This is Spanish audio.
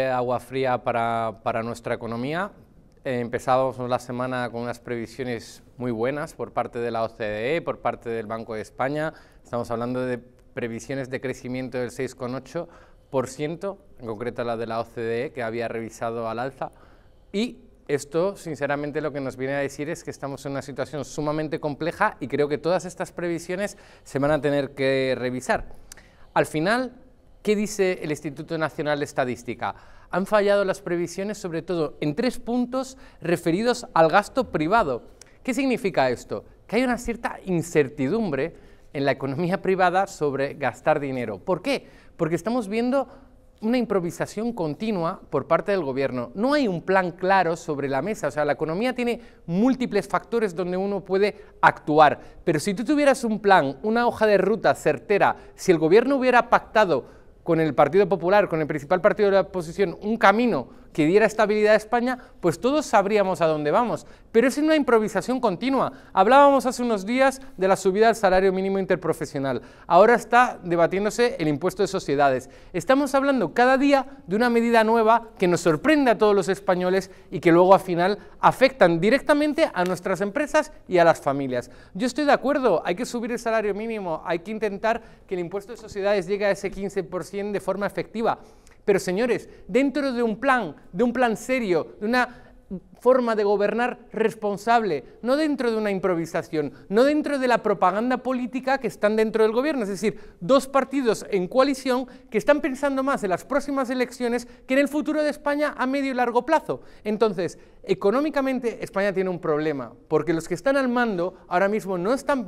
Agua fría para, para nuestra economía. Empezábamos eh, empezamos la semana con unas previsiones muy buenas por parte de la OCDE, por parte del Banco de España. Estamos hablando de previsiones de crecimiento del 6,8%, en concreto la de la OCDE, que había revisado al alza. Y esto, sinceramente, lo que nos viene a decir es que estamos en una situación sumamente compleja y creo que todas estas previsiones se van a tener que revisar. Al final, ¿Qué dice el Instituto Nacional de Estadística? Han fallado las previsiones, sobre todo en tres puntos referidos al gasto privado. ¿Qué significa esto? Que hay una cierta incertidumbre en la economía privada sobre gastar dinero. ¿Por qué? Porque estamos viendo una improvisación continua por parte del gobierno. No hay un plan claro sobre la mesa. O sea, la economía tiene múltiples factores donde uno puede actuar. Pero si tú tuvieras un plan, una hoja de ruta certera, si el gobierno hubiera pactado con el Partido Popular, con el principal partido de la oposición, un camino que diera estabilidad a España, pues todos sabríamos a dónde vamos. Pero es una improvisación continua. Hablábamos hace unos días de la subida del salario mínimo interprofesional. Ahora está debatiéndose el impuesto de sociedades. Estamos hablando cada día de una medida nueva que nos sorprende a todos los españoles y que luego al final afectan directamente a nuestras empresas y a las familias. Yo estoy de acuerdo, hay que subir el salario mínimo, hay que intentar que el impuesto de sociedades llegue a ese 15% de forma efectiva pero señores, dentro de un plan, de un plan serio, de una forma de gobernar responsable, no dentro de una improvisación, no dentro de la propaganda política que están dentro del gobierno, es decir, dos partidos en coalición que están pensando más en las próximas elecciones que en el futuro de España a medio y largo plazo. Entonces, económicamente España tiene un problema, porque los que están al mando ahora mismo no están